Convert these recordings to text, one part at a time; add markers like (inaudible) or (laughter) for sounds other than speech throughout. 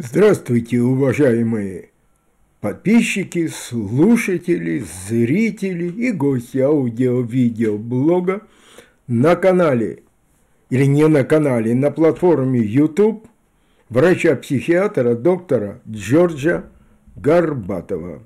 Здравствуйте, уважаемые подписчики, слушатели, зрители и гости аудио видео на канале, или не на канале, на платформе YouTube врача-психиатра доктора Джорджа Горбатова.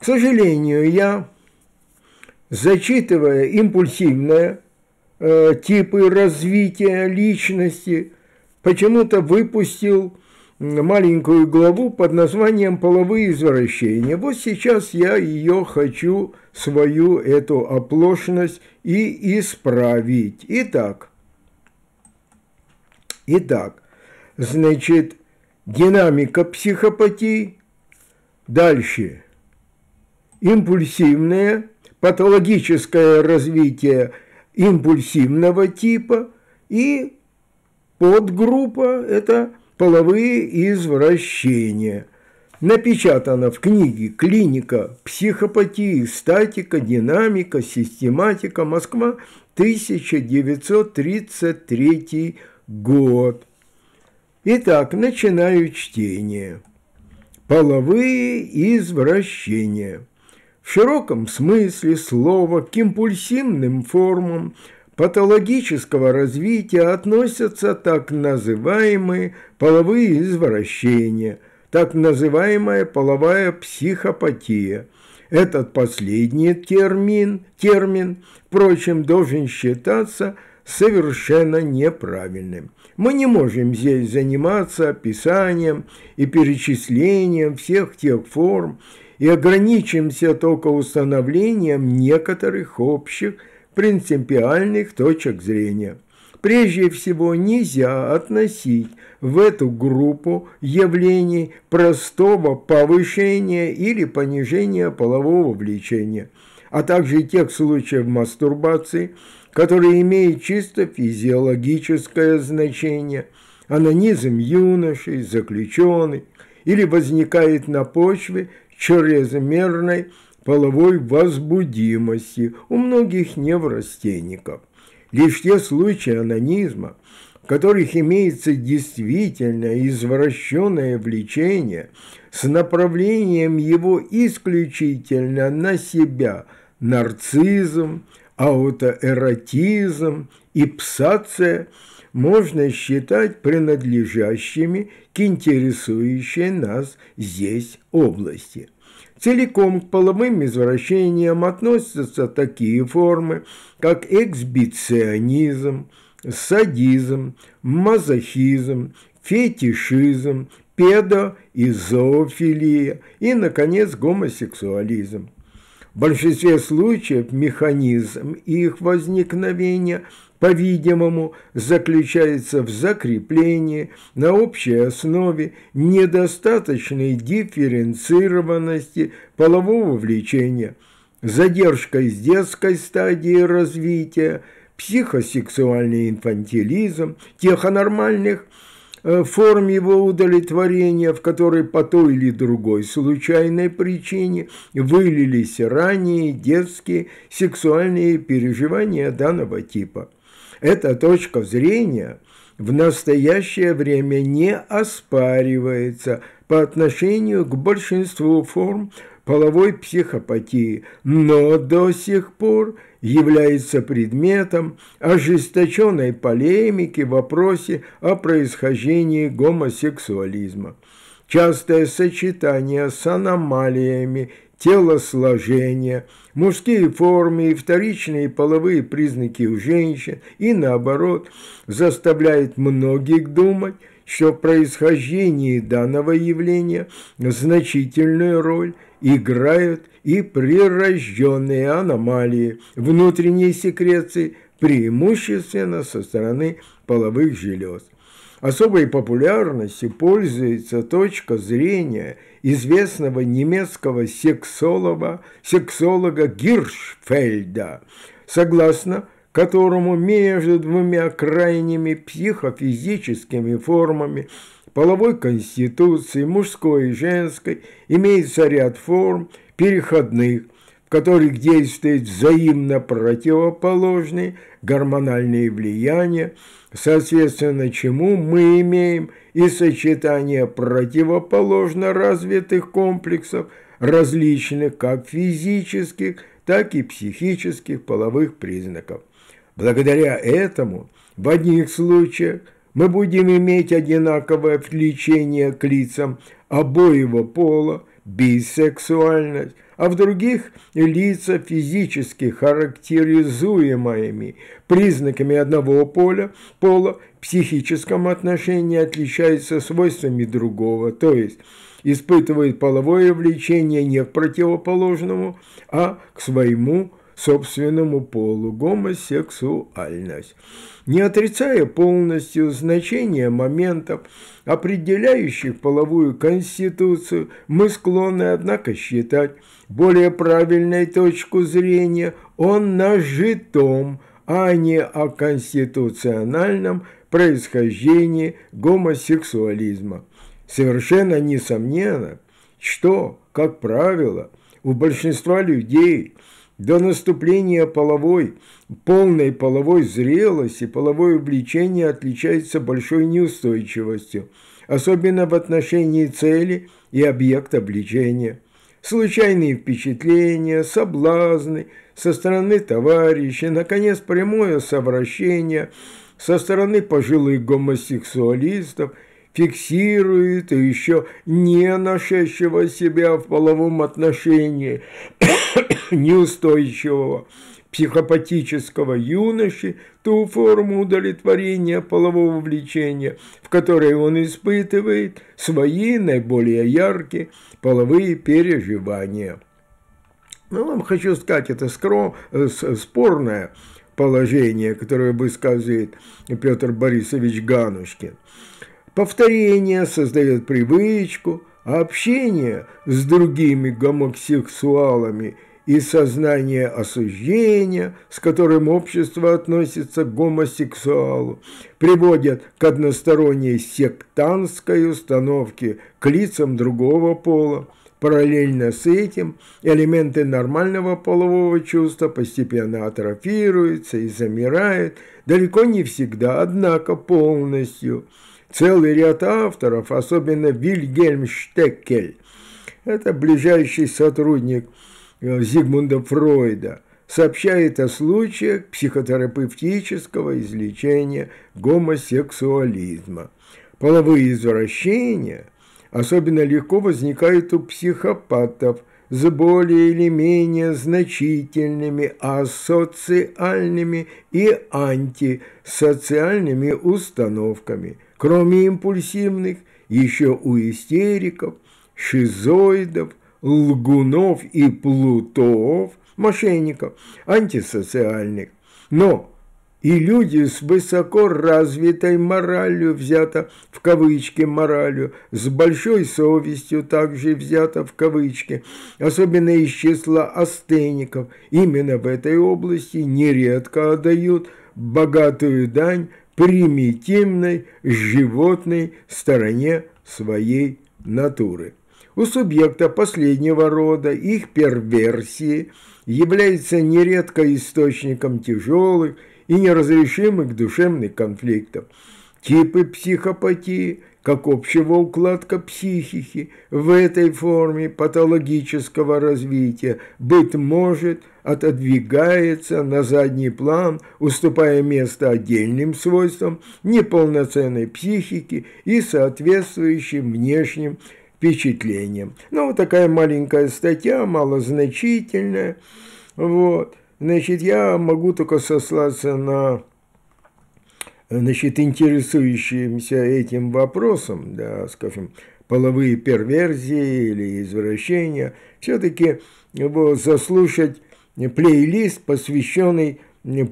К сожалению, я, зачитывая импульсивные э, типы развития личности, почему-то выпустил маленькую главу под названием «Половые извращения». Вот сейчас я ее хочу, свою эту оплошность, и исправить. Итак, итак, значит, динамика психопатии, дальше импульсивное, патологическое развитие импульсивного типа и подгруппа – это половые извращения. Напечатано в книге «Клиника. Психопатии. Статика. Динамика. Систематика. Москва. 1933 год». Итак, начинаю чтение. Половые извращения. В широком смысле слова к импульсивным формам – патологического развития относятся так называемые половые извращения, так называемая половая психопатия. Этот последний термин, термин впрочем, должен считаться совершенно неправильным. Мы не можем здесь заниматься описанием и перечислением всех тех форм и ограничимся только установлением некоторых общих – принципиальных точек зрения. Прежде всего, нельзя относить в эту группу явлений простого повышения или понижения полового влечения, а также тех случаев мастурбации, которые имеют чисто физиологическое значение, анонизм юношей, заключенных, или возникает на почве чрезмерной половой возбудимости у многих неврастенников. Лишь те случаи анонизма, в которых имеется действительно извращенное влечение с направлением его исключительно на себя – нарцизм, аутоэротизм и псация – можно считать принадлежащими к интересующей нас здесь области – Целиком к половым извращениям относятся такие формы, как эксбиционизм, садизм, мазохизм, фетишизм, педо и зоофилия и, наконец, гомосексуализм. В большинстве случаев механизм их возникновения, по-видимому, заключается в закреплении на общей основе недостаточной дифференцированности полового влечения, задержкой с детской стадии развития, психосексуальный инфантилизм, техонормальных – Э, форм его удовлетворения, в которой по той или другой случайной причине вылились ранние детские сексуальные переживания данного типа. Эта точка зрения в настоящее время не оспаривается по отношению к большинству форм половой психопатии, но до сих пор является предметом ожесточенной полемики в вопросе о происхождении гомосексуализма. Частое сочетание с аномалиями телосложения, мужские формы и вторичные половые признаки у женщин и наоборот заставляет многих думать, что в происхождении данного явления значительную роль играют и прирожденные аномалии внутренней секреции, преимущественно со стороны половых желез. Особой популярностью пользуется точка зрения известного немецкого сексолога, сексолога Гиршфельда. Согласно которому между двумя крайними психофизическими формами половой конституции, мужской и женской, имеется ряд форм переходных, в которых действуют взаимно противоположные гормональные влияния, соответственно чему мы имеем и сочетание противоположно развитых комплексов, различных как физических, так и психических половых признаков. Благодаря этому в одних случаях мы будем иметь одинаковое влечение к лицам обоего пола, бисексуальность, а в других – лица физически характеризуемыми признаками одного поля, пола в психическом отношении отличаются свойствами другого, то есть испытывает половое влечение не к противоположному, а к своему собственному полу, гомосексуальность, не отрицая полностью значение моментов, определяющих половую конституцию, мы склонны, однако, считать более правильной точку зрения он на житом, а не о конституциональном происхождении гомосексуализма. Совершенно несомненно, что, как правило, у большинства людей – до наступления половой, полной половой зрелости половое увлечение отличается большой неустойчивостью, особенно в отношении цели и объекта влечения. Случайные впечатления, соблазны со стороны товарища, наконец, прямое совращение со стороны пожилых гомосексуалистов – фиксирует еще не нашедшего себя в половом отношении (coughs) неустойчивого психопатического юноши, ту форму удовлетворения полового влечения, в которой он испытывает свои наиболее яркие половые переживания. Ну, вам хочу сказать, это скром, э, спорное положение, которое высказывает Петр Борисович Ганушкин. Повторение создает привычку – общение с другими гомосексуалами и сознание осуждения, с которым общество относится к гомосексуалу, приводят к односторонней сектантской установке к лицам другого пола. Параллельно с этим элементы нормального полового чувства постепенно атрофируются и замирают, далеко не всегда, однако полностью – Целый ряд авторов, особенно Вильгельм Штеккель, это ближайший сотрудник э, Зигмунда Фройда, сообщает о случаях психотерапевтического излечения гомосексуализма. Половые извращения особенно легко возникают у психопатов с более или менее значительными асоциальными и антисоциальными установками – кроме импульсивных, еще у истериков, шизоидов, лгунов и плутов, мошенников, антисоциальных. Но и люди с высоко развитой моралью, взято в кавычки моралью, с большой совестью также взято в кавычки, особенно из числа астеников, именно в этой области нередко отдают богатую дань примитивной животной стороне своей натуры. У субъекта последнего рода их перверсии является нередко источником тяжелых и неразрешимых душевных конфликтов. Типы психопатии – как общего укладка психики в этой форме патологического развития, быть может, отодвигается на задний план, уступая место отдельным свойствам неполноценной психики и соответствующим внешним впечатлениям. Ну, вот такая маленькая статья, малозначительная. Вот. Значит, я могу только сослаться на значит, интересующимся этим вопросом, да, скажем, половые перверзии или извращения, все-таки заслушать плейлист, посвященный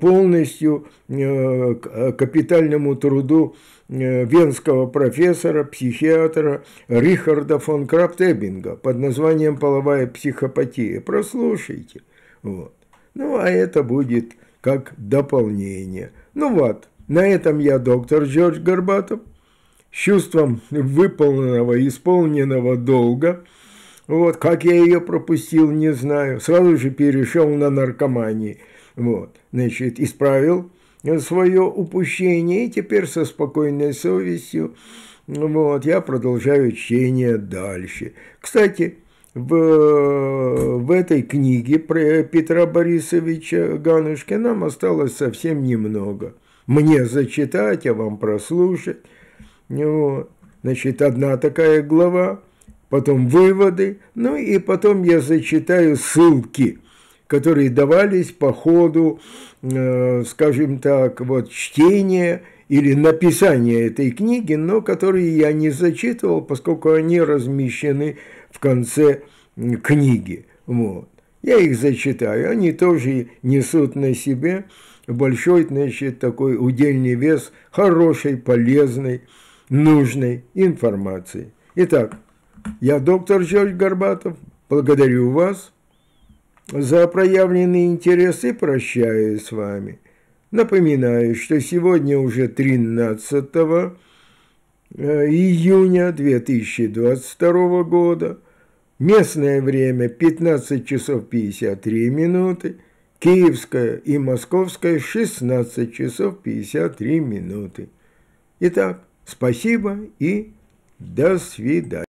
полностью э, э, капитальному труду э, венского профессора, психиатра Рихарда фон Крафтебинга под названием «Половая психопатия». Прослушайте. Вот. Ну, а это будет как дополнение. Ну вот, на этом я, доктор Джордж Горбатов, с чувством выполненного исполненного долга, вот, как я ее пропустил, не знаю, сразу же перешел на наркомании, вот, значит, исправил свое упущение, и теперь со спокойной совестью, вот, я продолжаю чтение дальше. Кстати, в, в этой книге про Петра Борисовича Ганушкина нам осталось совсем немного – мне зачитать, а вам прослушать. Ну, Значит, одна такая глава, потом выводы, ну и потом я зачитаю ссылки, которые давались по ходу, э, скажем так, вот чтения или написания этой книги, но которые я не зачитывал, поскольку они размещены в конце книги. Вот. Я их зачитаю, они тоже несут на себе большой, значит, такой удельный вес хорошей, полезной, нужной информации. Итак, я доктор Жорж Горбатов, благодарю вас за проявленный интерес и прощаюсь с вами. Напоминаю, что сегодня уже 13 э, июня 2022 года – Местное время 15 часов 53 минуты, киевское и московское 16 часов 53 минуты. Итак, спасибо и до свидания.